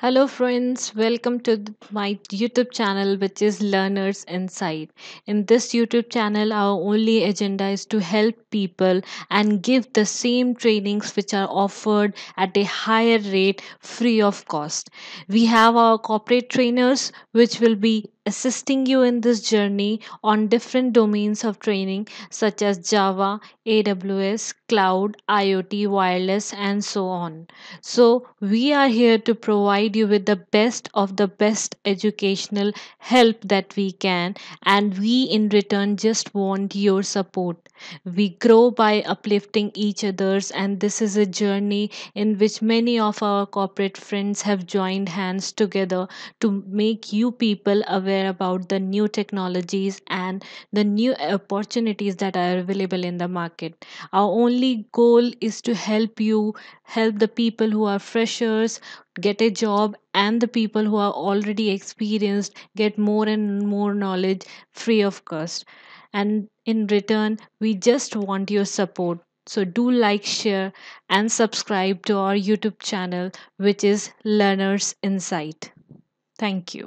Hello, friends. Welcome to my YouTube channel, which is Learners Insight. In this YouTube channel, our only agenda is to help people and give the same trainings which are offered at a higher rate free of cost. We have our corporate trainers, which will be assisting you in this journey on different domains of training such as Java, AWS, cloud, IoT, wireless, and so on. So, we are here to provide you with the best of the best educational help that we can, and we in return just want your support. We grow by uplifting each other's, and this is a journey in which many of our corporate friends have joined hands together to make you people aware aware about the new technologies and the new opportunities that are available in the market our only goal is to help you help the people who are freshers get a job and the people who are already experienced get more and more knowledge free of cost and in return we just want your support so do like share and subscribe to our youtube channel which is learners insight thank you